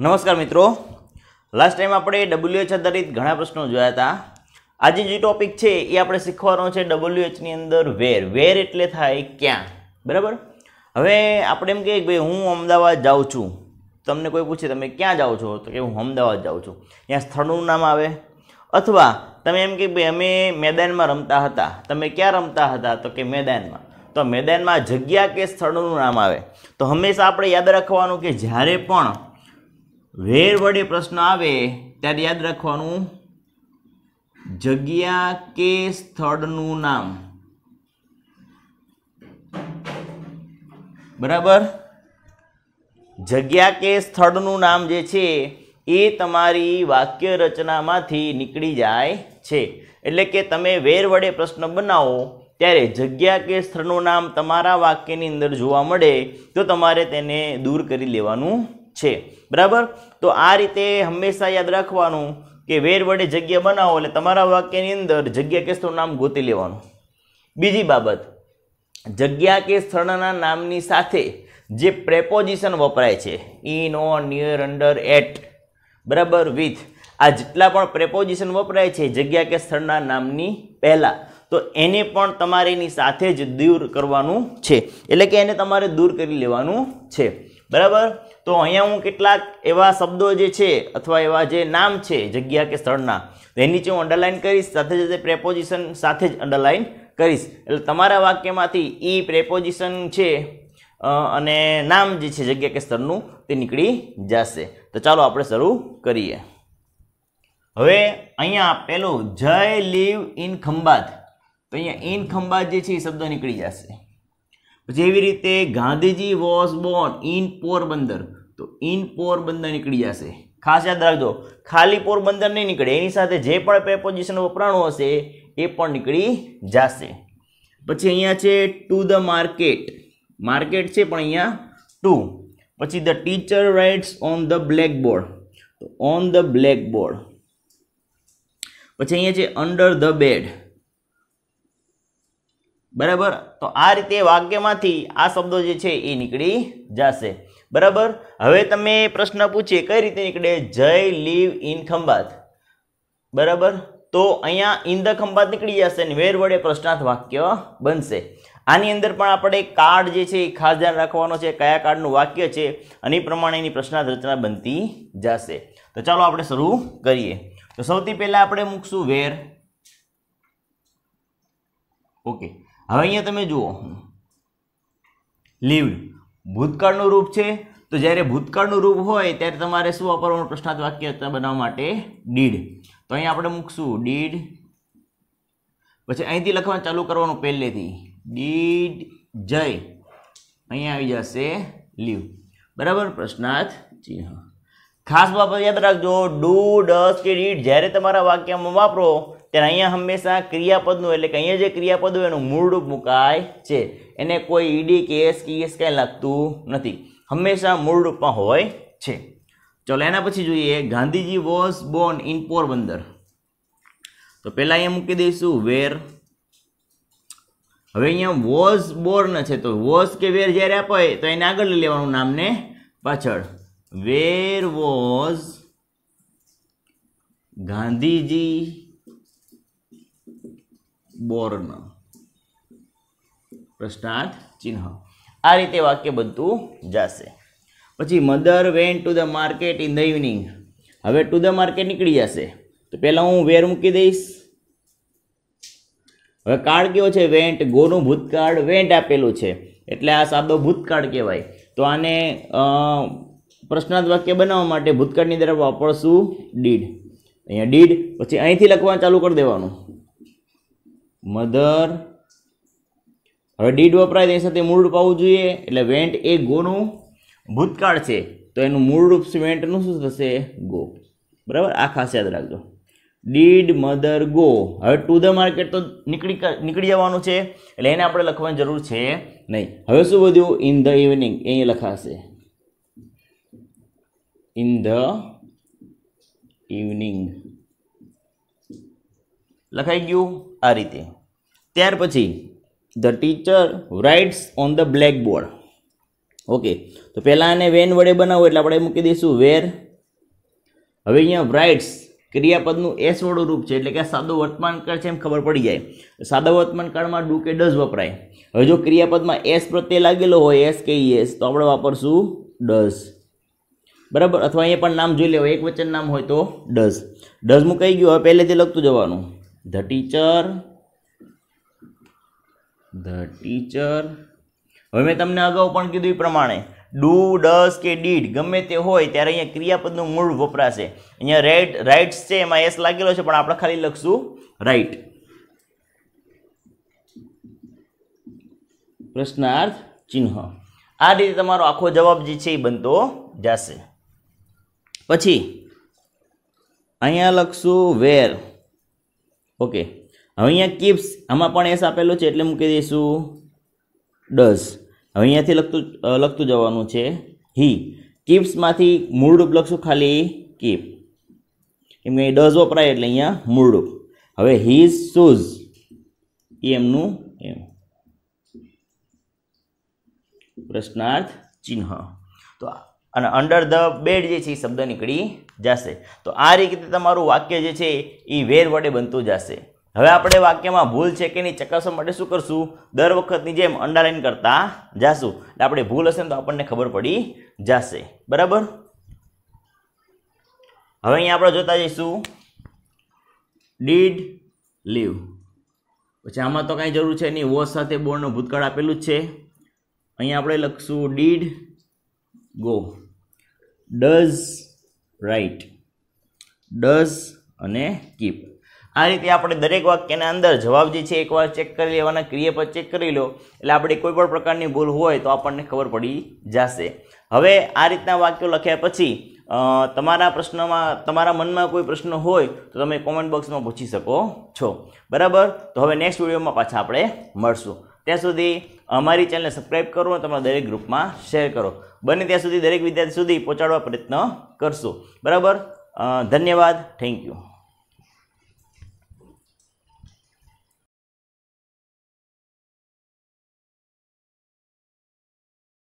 નમસ્કાર મિત્રો last time આપણે ડબલ્યુએચ આધારિત ઘણા પ્રશ્નો જોયા હતા આજે જે ટોપિક છે એ આપણે શીખવાનો છે ડબલ્યુએચની અંદર વેર વેર એટલે થાય ક્યાં બરાબર હવે આપણે એમ કહીએ કે ભાઈ હું અમદાવાદ જાઉં છું તમને કોઈ પૂછે તમે ક્યાં જાઓ છો તો કે હું અમદાવાદ જાઉં છું ત્યાં સ્થળનું નામ આવે અથવા તમે એમ કે ભાઈ અમે મેદાનમાં રમતા હતા તમે ક્યાં રમતા હતા તો કે મેદાનમાં તો મેદાનમાં જગ્યા કે સ્થળનું નામ આવે તો હંમેશા આપણે યાદ રાખવાનું કે જ્યારે પણ વેર વડે પ્રશ્ન આવે ત્યારે યાદ રાખવાનું જગ્યા કે સ્થળનું નામ બરાબર જગ્યા કે સ્થળનું નામ જે છે એ તમારી વાક્ય રચનામાંથી નીકળી જાય છે એટલે કે તમે વેર વડે પ્રશ્ન બનાવો ત્યારે જગ્યા કે સ્થળનું નામ તમારા વાક્યની અંદર જોવા મળે તો તમારે તેને દૂર કરી લેવાનું છે બરાબર તો આ રીતે હંમેશા યાદ રાખવાનું કે વેર વડે જગ્યા બનાવો એટલે તમારા વાક્યની અંદર જગ્યા કે સ્થળનું નામ ગોતી લેવાનું બીજી બાબત જગ્યા કે સ્થળના નામની સાથે જે પ્રેપોઝિશન વપરાય છે in on near under at બરાબર વિથ આ જેટલા પણ પ્રેપોઝિશન વપરાય છે જગ્યા કે સ્થળના નામની પહેલાં તો એને પણ તમારે એની સાથે જ દૂર કરવાનું છે એટલે કે એને તમારે દૂર કરી લેવાનું છે બરાબર તો અહીંયા હું કેટલાક એવા શબ્દો જે છે અથવા એવા જે નામ છે જગ્યા કે સ્થળના એની નીચે હું અંડરલાઇન કરીશ સાથે સાથે પ્રેપોઝિશન સાથે જ અંડરલાઇન કરીશ એટલે તમારા વાક્યમાંથી એ પ્રેપોઝિશન છે અને નામ જે છે જગ્યા કે સ્થળનું તે નીકળી જશે તો ચાલો આપણે શરૂ કરીએ હવે અહીંયા પેલું જય લીવ ઇન ખંભાત તો અહીંયા ઇન ખંભાત જે છે એ શબ્દ નીકળી જશે જેવી રીતે Gandhiji was born in Porbandar તો ઇન પોરબંદર નીકળી જશે ખાસ યાદ રાખજો ખાલી પોરબંદર નહીં નીકળે એની સાથે જે પણ પ્રેપોઝિશન વપરાણું હશે એ પણ નીકળી જશે પછી અહીંયા છે ટુ ધ માર્કેટ માર્કેટ છે પણ અહીંયા ટુ પછી the teacher writes on the blackboard on the blackboard પછી અહીંયા છે અંડર ધ બેડ બરાબર તો આ રીતે વાક્યમાંથી આ શબ્દો જે છે એ નીકળી જશે બરાબર હવે તમે પ્રશ્ન પૂછીએ કઈ રીતે નીકળે જય લીવ ઇન ખંભાત બરાબર તો અહીંયા ઇન ધ ખંભાત નીકળી જશે અને વેર વડે પ્રશ્નાર્થ વાક્ય બનશે આની અંદર પણ આપણે કાર્ડ જે છે એ ખાસ ધ્યાન રાખવાનો છે કયા કાર્ડનું વાક્ય છે અને એ પ્રમાણે એની પ્રશ્નાર્થ રચના બનતી જશે તો ચાલો આપણે શરૂ કરીએ તો સૌથી પહેલાં આપણે મૂકશું વેર ઓકે હવે અહીંયા તમે જુઓ લીવડ ભૂતકાળનું રૂપ છે તો જ્યારે ભૂતકાળનું રૂપ હોય ત્યારે તમારે શું વાપરવાનું પ્રશ્નાર્થ વાક્ય બનાવવા માટે ડીડ તો અહીંયા આપણે મૂકશું ડીડ પછી અહીંથી લખવાનું ચાલુ કરવાનું પહેલેથી ડીડ જય અહીંયા આવી જશે લીવ બરાબર પ્રશ્નાર્થ ચિહ્ન ખાસ બાબત યાદ રાખજો ડુ ડસ કે ડીડ જ્યારે તમારા વાક્યમાં વાપરો ત્યારે અહીંયા હંમેશા ક્રિયાપદનું એટલે કે અહીંયા જે ક્રિયાપદ હોય એનું મૂળ રૂપ મુકાય છે એને કોઈ ઈડી કે એસ કે એસ કાંઈ લાગતું નથી હંમેશા મૂળ રૂપમાં હોય છે ચલો એના પછી જોઈએ Gandhiji was born in Porbandar તો પહેલાં અહીંયા મૂકી દઈશું વેર હવે અહીંયા વોઝ બોર્ન છે તો વોઝ કે વેર જ્યારે આપે તો એને આગળ લઈ લેવાનું નામને પાછળ વેર વોઝ ગાંધીજી બોર્ન પ્રશ્નાર્થ ચિહ્ન આ રીતે વાક્ય બનતું જશે પછી mother went to the market in the evening હવે ટુ ધ માર્કેટ નીકળી જશે તો પહેલાં હું વેર મૂકી દઈશ હવે કાળ કેવો છે વેન્ટ ગોનું ભૂતકાળ વેન્ટ આપેલું છે એટલે આ શબ્દો ભૂતકાળ કહેવાય તો આને પ્રશ્નાર્થ વાક્ય બનાવવા માટે ભૂતકાળની અંદર વાપરશું ડીડ અહીંયા ડીડ પછી અહીંથી લખવાનું ચાલુ કરી દેવાનું મધર હવે ડીડ વપરાય તેની સાથે રૂપ આવવું જોઈએ એટલે વેન્ટ એ ગોનું ભૂતકાળ છે તો એનું મૂળ રૂપ વેન્ટનું શું થશે ગો બરાબર આ ખાસ યાદ રાખજો ડીડ મધર ગો હવે ટુ ધ માર્કેટ તો નીકળી નીકળી જવાનું છે એટલે એને આપણે લખવાની જરૂર છે નહીં હવે શું બધું ઇન ધ ઇવનિંગ એ લખાશે ઇન ધ ઇવનિંગ લખાઈ ગયું આ રીતે ત્યાર પછી the teacher writes on the blackboard okay તો પહેલાં આને વેન વડે બનાવો એટલે આપણે મૂકી દઈશું વેર હવે અહીંયા રાઇટ્સ ક્રિયાપદનું એસ વડું રૂપ છે એટલે કે આ સાદો વર્તમાન છે એમ ખબર પડી જાય સાદા વર્તમાનકાળમાં કાળમાં ડુ કે ડઝ વપરાય હવે જો ક્રિયાપદમાં એસ પ્રત્યે લાગેલો હોય એસ કે એસ e, તો આપણે વાપરશું ડઝ બરાબર અથવા અહીંયા પણ નામ જોઈ લેવું એક વચન નામ હોય તો ડઝ ડઝ મુકાઈ ગયું હવે પહેલેથી લખતું જવાનું ધ ટીચર ધ ટીચર હવે મેં તમને અગાઉ પણ કીધું એ પ્રમાણે ડુ ડસ કે ડીડ ગમે તે હોય ત્યારે અહીંયા ક્રિયાપદનું મૂળ વપરાશે અહીંયા રાઇટ રાઇટ્સ છે એમાં એસ લાગેલો છે પણ આપણે ખાલી લખશું રાઇટ પ્રશ્નાર્થ ચિહ્ન આ રીતે તમારો આખો જવાબ જે છે એ બનતો જશે પછી અહીંયા લખશું વેર ઓકે હવે અહીંયા કીપ્સ આમાં પણ એસ આપેલું છે એટલે મૂકી દઈશું ડસ હવે અહીંયાથી લખતું લખતું જવાનું છે હી કીપ્સમાંથી મૂળરૂપ લખશું ખાલી કીપ કેમ કે ડઝ વપરાય એટલે અહીંયા મૂળરૂપ હવે હિઝ શૂઝ એ એમનું એમ પ્રશ્નાર્થ ચિહ્ન તો અને અંડર ધ બેડ જે છે એ શબ્દ નીકળી જશે તો આ રીતે તમારું વાક્ય જે છે એ વેર વડે બનતું જશે હવે આપણે વાક્યમાં ભૂલ છે કે નહીં ચકાસવા માટે શું કરશું દર વખતની જેમ અંડરલાઈન કરતા જાશું એટલે આપણે ભૂલ હશે ને તો આપણને ખબર પડી જશે બરાબર હવે અહીંયા આપણે જોતા જઈશું ડીડ લીવ પછી આમાં તો કાંઈ જરૂર છે નહીં વોસ સાથે બોર્ડનું ભૂતકાળ આપેલું જ છે અહીંયા આપણે લખશું did go does write does અને કીપ આ રીતે આપણે દરેક વાક્યના અંદર જવાબ જે છે એકવાર ચેક કરી લેવાના ક્રિયા પર ચેક કરી લો એટલે આપણે કોઈ પણ પ્રકારની ભૂલ હોય તો આપણને ખબર પડી જશે હવે આ રીતના વાક્યો લખ્યા પછી તમારા પ્રશ્નમાં તમારા મનમાં કોઈ પ્રશ્ન હોય તો તમે કોમેન્ટ બોક્સમાં પૂછી શકો છો બરાબર તો હવે નેક્સ્ટ વિડીયોમાં પાછા આપણે મળશું ત્યાં સુધી અમારી ચેનલને સબસ્ક્રાઈબ કરો અને તમારા દરેક ગ્રુપમાં શેર કરો બને ત્યાં સુધી દરેક વિદ્યાર્થી સુધી પહોંચાડવા પ્રયત્ન કરશો બરાબર ધન્યવાદ થેન્ક યુ